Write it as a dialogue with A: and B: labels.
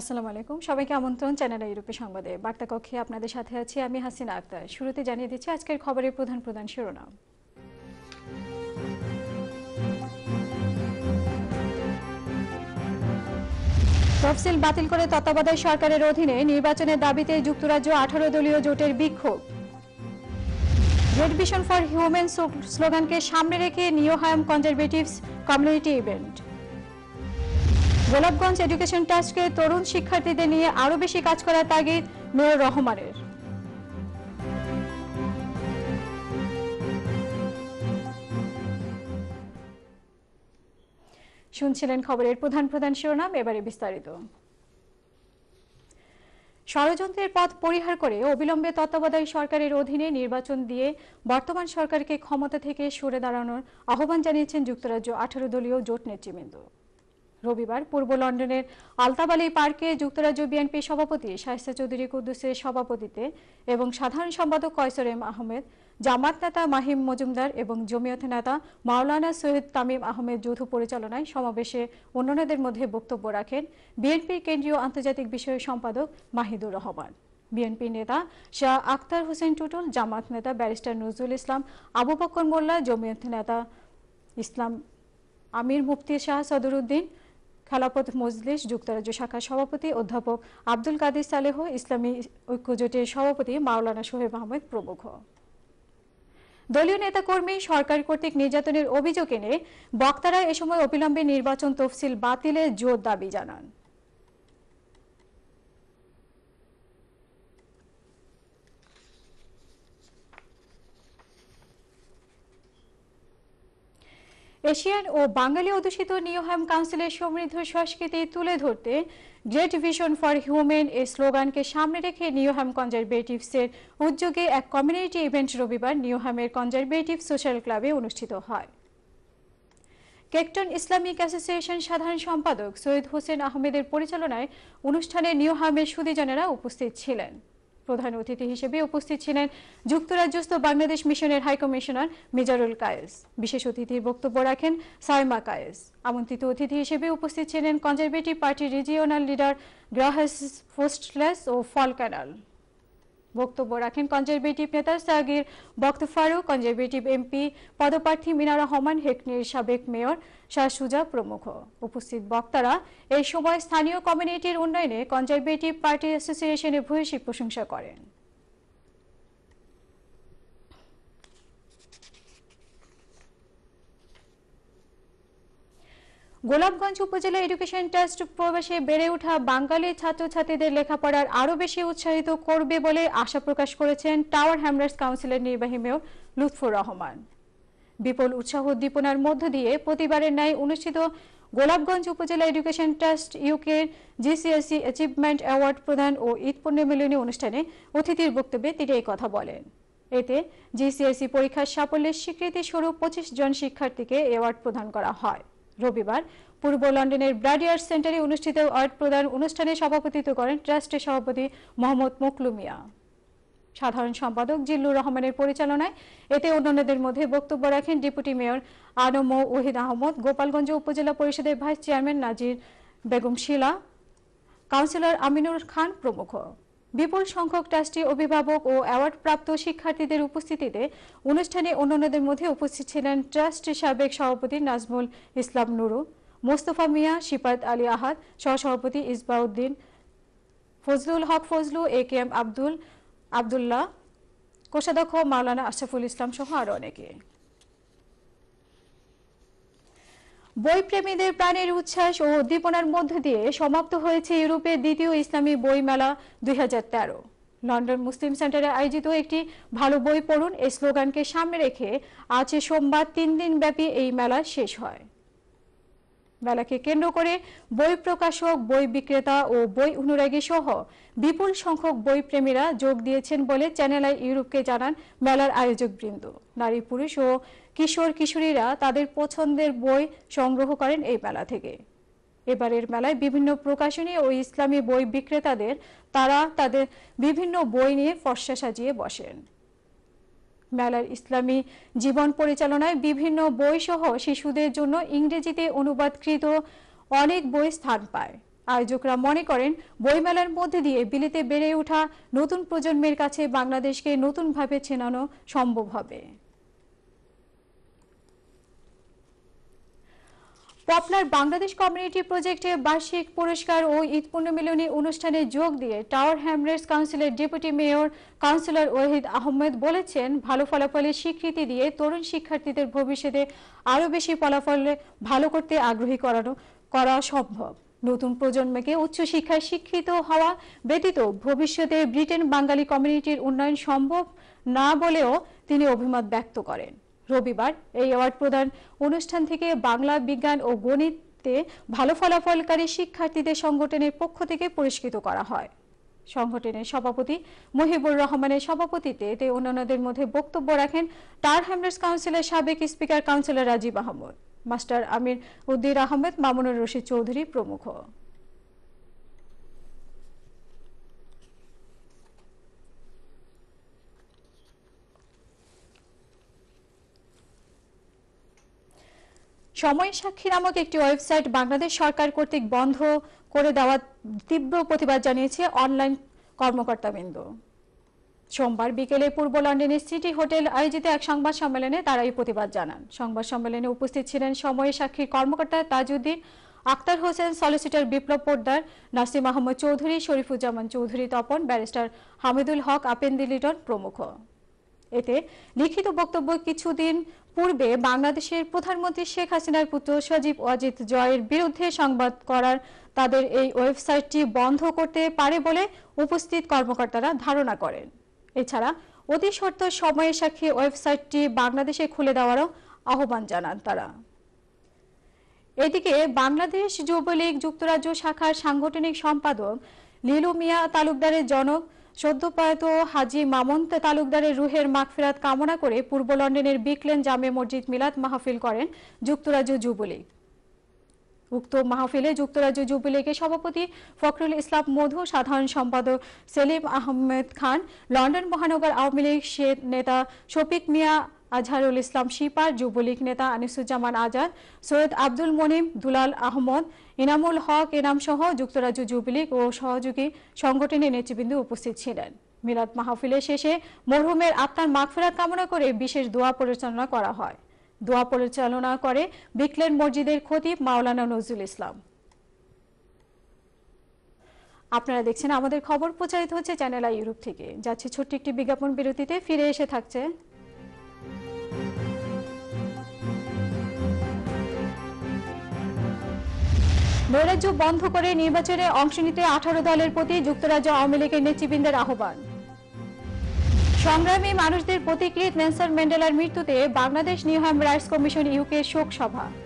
A: আসসালামু আলাইকুম সবাইকে আমন্ত্রণ চ্যানেল ইউরোপে সংবাদে বার্তা কক্ষে আপনাদের সাথে আছি আমি হাসিনা আক্তার শুরুতে জানিয়ে দিচ্ছি আজকের খবরের প্রধান প্রধান শিরোনাম তফসিল বাতিল করে তত্ত্বাবধায়ক সরকারের অধীনে নির্বাচনের দাবিতে যুক্তরাজ্য আঠারো দলীয় জোটের বিক্ষোভ রেড ভিশন ফর হিউম্যান স্লোগানকে সামনে রেখে Newham conservatives community event Golapganj education ট্রাস্টকে তরুণ শিক্ষার্থীদের নিয়ে আরো বেশি কাজ করার তাগিদ নুরুর রহমানের শুনছিলেন খবরের প্রধান প্রধান শিরোনাম এবারে বিস্তারিত ষড়যন্ত্রের পথ পরিহার করে অবিলম্বে তত্ত্বাবধায়ক সরকারের অধীনে নির্বাচন দিয়ে বর্তমান সরকারকে ক্ষমতা থেকে সরে দাঁড়ানোর আহ্বান জানিয়েছেন যুক্তরাজ্য আঠারো দলীয় জোট নেতৃবৃন্দ রবিবার পূর্ব লন্ডনের আলতাবালি পার্কে যুক্তরাজ্য বিএনপি সভাপতি শাহিস্তা চৌধুরী কুদ্দুসের সভাপতিতে এবং সাধারণ সম্পাদক কয়সর এম আহমেদ জামাত নেতা মাহিম মজুমদার এবং জমিয়ত নেতা মাওলানা সৈয়দ তামিম আহমেদ যৌথ পরিচালনায় সমাবেশে অন্যান্যদের মধ্যে বক্তব্য রাখেন বিএনপির কেন্দ্রীয় আন্তর্জাতিক বিষয়ের সম্পাদক মাহিদুর রহমান বিএনপি নেতা শাহ আক্তার হোসেন টুটুল জামাত নেতা ব্যারিস্টার নজরুল ইসলাম আবু বক্কর মোল্লা জমিয়ত নেতা ইসলাম আমির মুফতি শাহ সদরুদ্দিন খেলাপথ মজলিস যুক্তরাজ্য শাখার সভাপতি অধ্যাপক আব্দুল কাদের সালেহ ইসলামী ঐক্যজোটের সভাপতি মাওলানা সোহেব আহমেদ প্রমুখ দলীয় নেতাকর্মী সরকার কর্তৃক নির্যাতনের অভিযোগ এনে বক্তারা এ সময় অবিলম্বে নির্বাচন তফসিল বাতিলের জোর দাবি জানান এশিয়ান ও বাঙালি অধ্যুষিত নিউহ্যাম কাউন্সিলের সমৃদ্ধ সংস্কৃতি তুলে ধরতে গ্রেট ভিশন ফর হিউম্যান এর স্লোগানকে সামনে রেখে নিউহ্যাম কনজারভেটিভসের উদ্যোগে এক কমিউনিটি ইভেন্ট রবিবার নিউহ্যামের কনজারভেটিভ সোশ্যাল ক্লাবে অনুষ্ঠিত হয় কেকটন ইসলামিক অ্যাসোসিয়েশন সাধারণ সম্পাদক সৈয়দ হোসেন আহমেদের পরিচালনায় অনুষ্ঠানে নিউহামের সুদীজনেরা উপস্থিত ছিলেন প্রধান অতিথি হিসেবে উপস্থিত ছিলেন যুক্তরাজ্যস্থ বাংলাদেশ মিশনের হাই কমিশনার মেজারুল কায়েস বিশেষ অতিথির বক্তব্য রাখেন সাইমা কায়েস আমন্ত্রিত অতিথি হিসেবে উপস্থিত ছিলেন কনজারভেটিভ পার্টির রিজিওনাল লিডার গ্রাহাস ফোস্টলেস ও ফলক্যানাল বক্তব্য রাখেন কনজারভেটিভ নেতা সাগির বক্ত ফারুক কনজারভেটিভ এমপি পদপ্রার্থী মিনা রহমান হেকনির সাবেক মেয়র শাহসুজা প্রমুখ উপস্থিত বক্তারা এই সময় স্থানীয় কমিউনিটির উন্নয়নে কনজারভেটিভ পার্টি অ্যাসোসিয়েশনের ভূয়সী প্রশংসা করেন গোলাপগঞ্জ উপজেলা এডুকেশন ট্রাস্ট প্রবাসে বেড়ে ওঠা বাঙালি ছাত্রছাত্রীদের লেখাপড়ার আরও বেশি উৎসাহিত করবে বলে আশা প্রকাশ করেছেন টাওয়ার হ্যামলার্স কাউন্সিলের নির্বাহী মেয়র লুৎফুর রহমান বিপুল উৎসাহ উদ্দীপনার মধ্য দিয়ে প্রতিবারের ন্যায় অনুষ্ঠিত গোলাপগঞ্জ উপজেলা education trust UK GCSE achievement award প্রদান ও ঈদ পুণ্যমিলনী অনুষ্ঠানে অতিথির বক্তব্যে তিনি এই কথা বলেন এতে জিসিএসসি e পরীক্ষার সাফল্যের স্বীকৃতি স্বরূপ পঁচিশ জন শিক্ষার্থীকে অ্যাওয়ার্ড প্রদান করা হয় রবিবার পূর্ব লন্ডনের ব্রাডিয়ার সেন্টারে অনুষ্ঠিত অর্ড প্রদান অনুষ্ঠানে সভাপতিত্ব করেন ট্রাস্টের সভাপতি মোহাম্মদ মুকলুমিয়া সাধারণ সম্পাদক জিল্লুর রহমানের পরিচালনায় এতে অন্যান্যদের মধ্যে বক্তব্য রাখেন ডেপুটি মেয়র আনম ওহিদ আহমদ গোপালগঞ্জ উপজেলা পরিষদের vice chairman Nazir Begum Shila councillor Aminur Khan প্রমুখ বিপুল সংখ্যক ট্রাস্টি অভিভাবক ও অ্যাওয়ার্ডপ্রাপ্ত শিক্ষার্থীদের উপস্থিতিতে অনুষ্ঠানে অন্যান্যদের মধ্যে উপস্থিত ছিলেন ট্রাস্ট সাবেক সভাপতি নাজমুল ইসলাম নুরু মোস্তফা মিয়া শিপাত আলী আহাদ সহসভাপতি Isbauddin Fazlul Haque Fazlu A K M Abdul Abdullah কোষাধ্যক্ষ মাওলানা আশরাফুল ইসলাম সহ আরও অনেকে বইপ্রেমীদের প্রাণের উচ্ছ্বাস ও উদ্দীপনার মধ্য দিয়ে সমাপ্ত হয়েছে ইউরোপের দ্বিতীয় ইসলামী বইমেলা দুই লন্ডন মুসলিম সেন্টারে আয়োজিত একটি ভালো বই পড়ুন এই স্লোগানকে সামনে রেখে আজ সোমবার তিন দিন ব্যাপী এই মেলা শেষ হয় মেলাকে কেন্দ্র করে বই প্রকাশক বই বিক্রেতা ও বই অনুরাগী সহ বিপুল সংখ্যক বই প্রেমীরা যোগ দিয়েছেন বলে চ্যানেল আই ইউরোপকে জানান মেলার আয়োজক বৃন্দ নারী পুরুষ ও কিশোর কিশোরীরা তাদের পছন্দের বই সংগ্রহ করেন এই মেলা থেকে এবারের মেলায় বিভিন্ন প্রকাশনী ও ইসলামী বই বিক্রেতাদের তারা তাদের বিভিন্ন বই নিয়ে ফর্সা সাজিয়ে বসেন মেলার ইসলামী জীবন পরিচালনায় বিভিন্ন বই সহ শিশুদের জন্য ইংরেজিতে অনুবাদকৃত অনেক বই স্থান পায় আয়োজকরা মনে করেন বইমেলার মধ্যে দিয়ে বিলিতে বেড়ে ওঠা নতুন প্রজন্মের কাছে বাংলাদেশকে নতুনভাবে চেনানো সম্ভব হবে পপলার বাংলাদেশ কমিউনিটি প্রজেক্টে বার্ষিক পুরস্কার ও ঈদ পুণ্যমিলনী অনুষ্ঠানে যোগ দিয়ে টাওয়ার হ্যামরেস কাউন্সিলের deputy mayor councillor Wahid Ahmed বলেছেন ভালো ফলাফলের স্বীকৃতি দিয়ে তরুণ শিক্ষার্থীদের ভবিষ্যতে আরও বেশি ফলাফল ভালো করতে আগ্রহী করানো করা সম্ভব নতুন প্রজন্মকে উচ্চশিক্ষায় শিক্ষিত হওয়া ব্যতীত ভবিষ্যতে ব্রিটেন বাঙালি কমিউনিটির উন্নয়ন সম্ভব না বলেও তিনি অভিমত ব্যক্ত করেন রবিবার এই অ্যাওয়ার্ড প্রদান অনুষ্ঠান থেকে বাংলা বিজ্ঞান ও গণিতে ভালো ফলাফলকারী শিক্ষার্থীদের সংগঠনের পক্ষ থেকে পুরস্কৃত করা হয় সংগঠনের সভাপতি মহিবুর রহমানের সভাপতিতে এতে অন্যান্যদের মধ্যে বক্তব্য রাখেন টার হ্যামলেটস কাউন্সিলের সাবেক speaker councillor Rajib Ahmad master Amir Uddin Ahmed Mamunur Rashid Chowdhury প্রমুখ সময়ের সাক্ষী নামক একটি ওয়েবসাইট বাংলাদেশ সরকার কর্তৃক বন্ধ করে দেওয়ার তীব্র প্রতিবাদ জানিয়েছে অনলাইন কর্মকর্তাবৃন্দ সোমবার বিকেলে পূর্ব লন্ডনের সিটি হোটেল আয়োজিত এক সংবাদ সম্মেলনে তারা এই প্রতিবাদ জানান সংবাদ সম্মেলনে উপস্থিত ছিলেন সময়ের সাক্ষীর কর্মকর্তা তাজউদ্দিন আক্তার হোসেন সলিসিটর বিপ্লব পোদ্দার নাসিম আহমদ চৌধুরী শরীফুজ্জামান চৌধুরী তপন ব্যারিস্টার হামিদুল হক আপেন্দিলিটন প্রমুখ এতে লিখিত বক্তব্য কিছুদিন পূর্বে বাংলাদেশের প্রধানমন্ত্রী শেখ হাসিনার পুত্র সজীব অজিত জয়ের বিরুদ্ধে সংবাদ করার তাদের এই ওয়েবসাইটটি বন্ধ করতে পারে বলে উপস্থিত কর্মকর্তারা ধারণা করেন এছাড়া অতি শর্ত সময়ের সাক্ষী ওয়েবসাইটটি বাংলাদেশে খুলে দেওয়ারও আহ্বান জানান তারা এদিকে বাংলাদেশ যুবলীগ যুক্তরাজ্য শাখার সাংগঠনিক সম্পাদক লিলু মিয়া তালুকদারের জনক সদ্যপ্রয়াত হাজি মামুন তালুকদারের রুহের মাগফিরাত কামনা করে পূর্ব লন্ডনের বিকলেন জামে মসজিদ মিলাদ মাহফিল করেন যুক্তরাজ্য যুবলীগ উক্ত মাহফিলে যুক্তরাজ্য যুবলীগের সভাপতি ফখরুল ইসলাম মধু সাধারণ সম্পাদক সেলিম আহমেদ খান লন্ডন মহানগর আওয়ামী লীগ নেতা শফিক মিয়া আজহারুল ইসলাম শিপার যুবলীগ নেতা আনিসুজ্জামান আজাদ সৈয়দ আব্দুল মনিম দুলাল আহমদ ইনামুল হক ইনাম সহ যুক্তরাজ্য যুবলীগ ও সহযোগী সংগঠনের নেতৃবৃন্দ উপস্থিত ছিলেন মিলাদ মাহফিলের শেষে মরহুমের আত্মার মাগফেরাত কামনা করে বিশেষ দোয়া পরিচালনা করা হয় দোয়া পরিচালনা করে বিকলেন মসজিদের খতিব মাওলানা নজরুল ইসলাম আপনারা দেখছেন আমাদের খবর প্রচারিত হচ্ছে চ্যানেল আই ইউরোপ থেকে যাচ্ছে ছোট্ট একটি বিজ্ঞাপন বিরতিতে ফিরে এসে থাকছে নৈরাজ্য বন্ধ করে নির্বাচনে অংশ নিতে আঠারো দলের প্রতি যুক্তরাজ্য আওয়ামী লীগের নেতৃবৃন্দের আহ্বান সংগ্রামী মানুষদের প্রতিক্রিয়া নেলসন ম্যান্ডেলার মৃত্যুতে Bangladesh Newham rights commission UK শোক সভা